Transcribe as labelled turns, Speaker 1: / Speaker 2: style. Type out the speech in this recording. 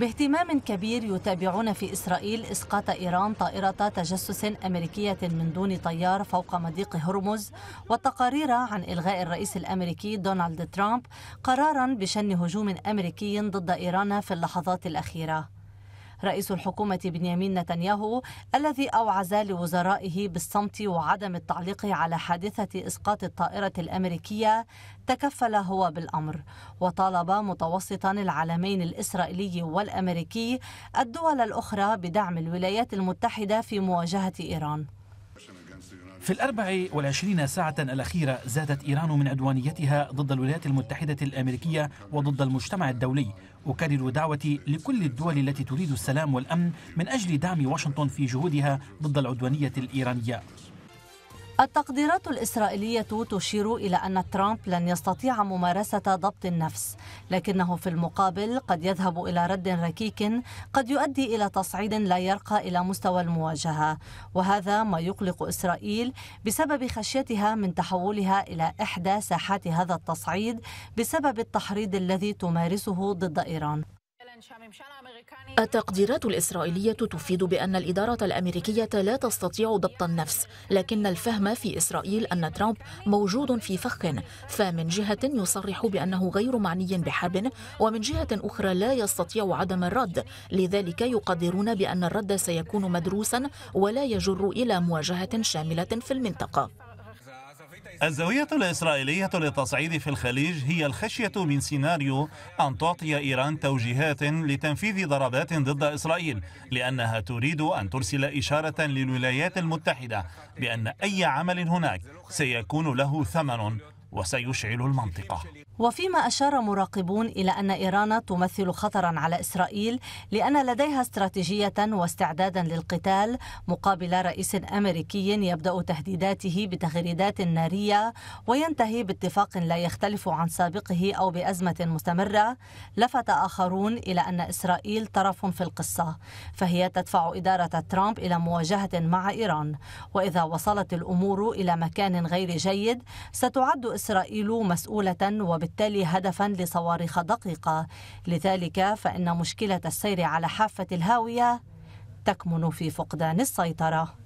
Speaker 1: باهتمام كبير يتابعون في إسرائيل إسقاط إيران طائرة تجسس أمريكية من دون طيار فوق مضيق هرمز والتقارير عن إلغاء الرئيس الأمريكي دونالد ترامب قرارا بشن هجوم أمريكي ضد إيران في اللحظات الأخيرة رئيس الحكومة بنيامين نتنياهو الذي أوعز لوزرائه بالصمت وعدم التعليق على حادثة إسقاط الطائرة الأمريكية تكفل هو بالأمر وطالب متوسطا العالمين الإسرائيلي والأمريكي الدول الأخرى بدعم الولايات المتحدة في مواجهة إيران
Speaker 2: في الأربع والعشرين ساعة الأخيرة زادت إيران من عدوانيتها ضد الولايات المتحدة الأمريكية وضد المجتمع الدولي أكرر دعوتي لكل الدول التي تريد السلام والأمن من أجل دعم واشنطن في جهودها ضد العدوانية الإيرانية
Speaker 1: التقديرات الإسرائيلية تشير إلى أن ترامب لن يستطيع ممارسة ضبط النفس لكنه في المقابل قد يذهب إلى رد ركيك قد يؤدي إلى تصعيد لا يرقى إلى مستوى المواجهة وهذا ما يقلق إسرائيل بسبب خشيتها من تحولها إلى إحدى ساحات هذا التصعيد بسبب التحريض الذي تمارسه ضد إيران التقديرات الإسرائيلية تفيد
Speaker 3: بأن الإدارة الأمريكية لا تستطيع ضبط النفس لكن الفهم في إسرائيل أن ترامب موجود في فخ فمن جهة يصرح بأنه غير معني بحرب ومن جهة أخرى لا يستطيع عدم الرد لذلك يقدرون بأن الرد سيكون مدروسا ولا يجر إلى مواجهة شاملة في المنطقة
Speaker 4: الزاوية الإسرائيلية للتصعيد في الخليج هي الخشية من سيناريو أن تعطي إيران توجيهات لتنفيذ ضربات ضد إسرائيل لأنها تريد أن ترسل إشارة للولايات المتحدة بأن أي عمل هناك سيكون له ثمن وسيشعل المنطقة
Speaker 1: وفيما أشار مراقبون إلى أن إيران تمثل خطرا على إسرائيل لأن لديها استراتيجية واستعدادا للقتال مقابل رئيس أمريكي يبدأ تهديداته بتغريدات نارية وينتهي باتفاق لا يختلف عن سابقه أو بأزمة مستمرة لفت آخرون إلى أن إسرائيل طرف في القصة فهي تدفع إدارة ترامب إلى مواجهة مع إيران وإذا وصلت الأمور إلى مكان غير جيد ستعد إسرائيل إسرائيل مسؤولة وبالتالي هدفا لصواريخ دقيقة لذلك فإن مشكلة السير على حافة الهاوية تكمن في فقدان السيطرة